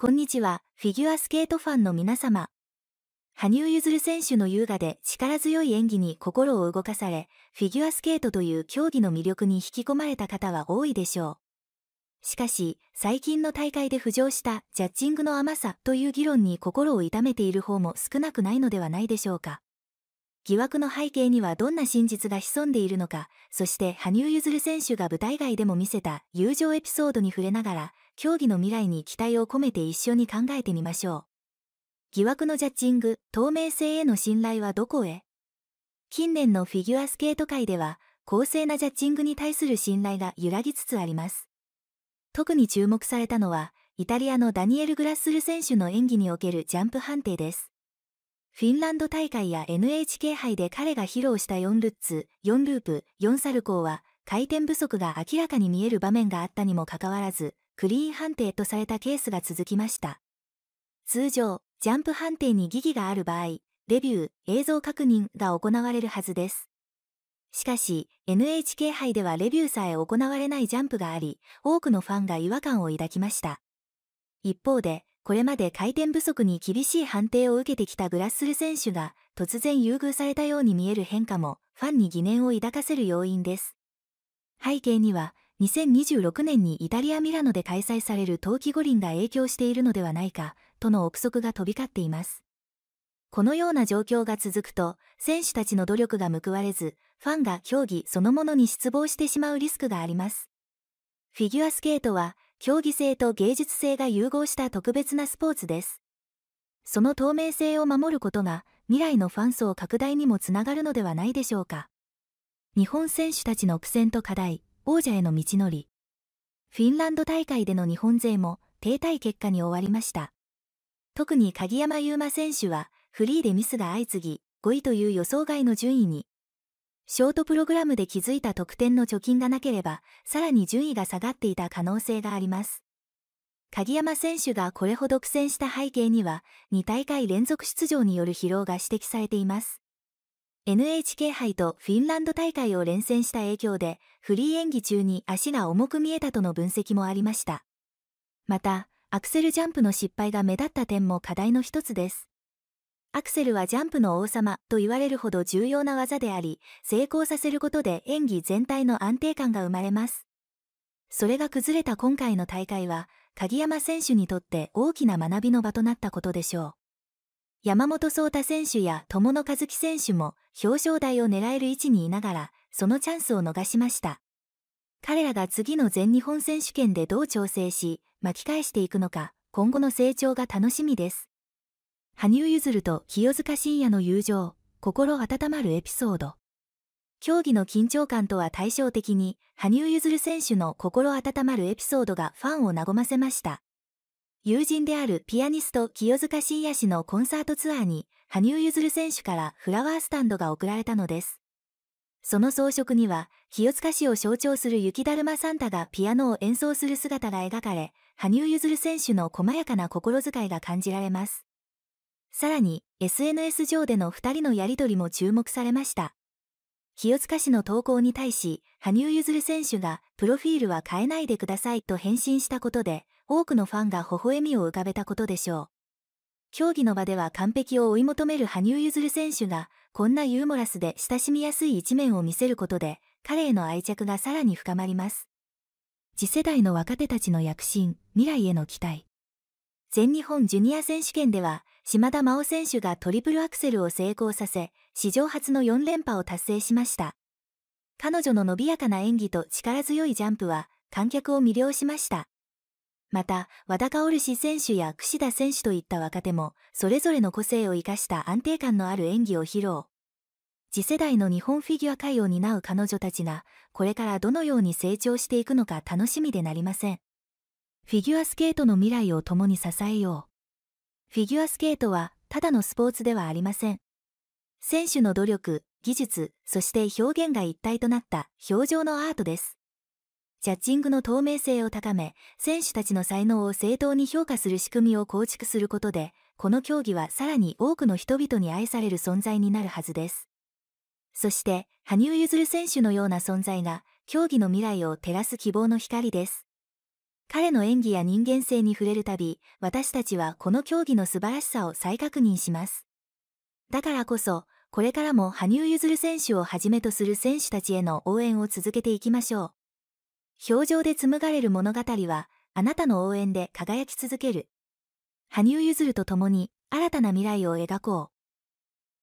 こんにちは、フィギュアスケートファンの皆様。羽生結弦選手の優雅で力強い演技に心を動かされ、フィギュアスケートという競技の魅力に引き込まれた方は多いでしょう。しかし、最近の大会で浮上したジャッジングの甘さという議論に心を痛めている方も少なくないのではないでしょうか。疑惑の背景にはどんな真実が潜んでいるのか、そして羽生結弦選手が舞台外でも見せた友情エピソードに触れながら、競技の未来に期待を込めて一緒に考えてみましょう。疑惑のジャッジング、透明性への信頼はどこへ近年のフィギュアスケート界では、公正なジャッジングに対する信頼が揺らぎつつあります。特に注目されたのは、イタリアのダニエル・グラッスル選手の演技におけるジャンプ判定です。フィンランド大会や NHK 杯で彼が披露した4ルッツ、4ループ、4サルコーは、回転不足が明らかに見える場面があったにもかかわらず、クリーン判定とされたケースが続きました。通常、ジャンプ判定に疑義がある場合、レビュー、映像確認が行われるはずです。しかし、NHK 杯ではレビューさえ行われないジャンプがあり、多くのファンが違和感を抱きました。一方で、これまで回転不足に厳しい判定を受けてきたグラッスル選手が、突然優遇されたように見える変化も、ファンに疑念を抱かせる要因です。背景には、2026年にイタリア・ミラノで開催される冬季五輪が影響しているのではないか、との憶測が飛び交っています。このような状況が続くと、選手たちの努力が報われず、ファンが競技そのものに失望してしまうリスクがあります。フィギュアスケートは、競技性と芸術性が融合した特別なスポーツです。その透明性を守ることが、未来のファン層拡大にもつながるのではないでしょうか。日本選手たちの苦戦と課題、王者への道のり。フィンランド大会での日本勢も停滞結果に終わりました。特に鍵山優真選手はフリーでミスが相次ぎ5位という予想外の順位に。ショートプログラムで築いた得点の貯金がなければ、さらに順位が下がっていた可能性があります。鍵山選手がこれほど苦戦した背景には、2大会連続出場による疲労が指摘されています。NHK 杯とフィンランド大会を連戦した影響で、フリー演技中に足が重く見えたとの分析もありました。また、アクセルジャンプの失敗が目立った点も課題の一つです。アクセルはジャンプの王様と言われるほど重要な技であり、成功させることで演技全体の安定感が生まれます。それが崩れた今回の大会は、鍵山選手にとって大きな学びの場となったことでしょう。山本草太選手や友野和樹選手も表彰台を狙える位置にいながら、そのチャンスを逃しました。彼らが次の全日本選手権でどう調整し、巻き返していくのか、今後の成長が楽しみです。羽生結弦と清塚信也の友情、心温まるエピソード。競技の緊張感とは対照的に、羽生結弦選手の心温まるエピソードがファンを和ませました。友人であるピアニスト清塚信也氏のコンサートツアーに、羽生結弦選手からフラワースタンドが贈られたのです。その装飾には、清塚氏を象徴する雪だるまサンタがピアノを演奏する姿が描かれ、羽生結弦選手の細やかな心遣いが感じられます。さらに、SNS 上での2人のやりとりも注目されました。清塚氏の投稿に対し、羽生結弦選手が、プロフィールは変えないでくださいと返信したことで、多くのファンが微笑みを浮かべたことでしょう。競技の場では完璧を追い求める羽生結弦選手が、こんなユーモラスで親しみやすい一面を見せることで、彼への愛着がさらに深まります。次世代の若手たちの躍進、未来への期待。全日本ジュニア選手権では、島田真央選手がトリプルアクセルを成功させ、史上初の4連覇を達成しました。彼女の伸びやかな演技と力強いジャンプは、観客を魅了しました。また、和田薫氏選手や櫛田選手といった若手も、それぞれの個性を生かした安定感のある演技を披露。次世代の日本フィギュア界を担う彼女たちが、これからどのように成長していくのか楽しみでなりません。フィギュアスケートの未来を共に支えよう。フィギュアスケートは、ただのスポーツではありません。選手の努力、技術、そして表現が一体となった、表情のアートです。ジャッジングの透明性を高め、選手たちの才能を正当に評価する仕組みを構築することで、この競技はさらに多くの人々に愛される存在になるはずです。そして、羽生結弦選手のような存在が、競技の未来を照らす希望の光です。彼の演技や人間性に触れるたび、私たちはこの競技の素晴らしさを再確認します。だからこそ、これからも羽生結弦選手をはじめとする選手たちへの応援を続けていきましょう。表情で紡がれる物語は、あなたの応援で輝き続ける。羽生結弦と共に新たな未来を描こう。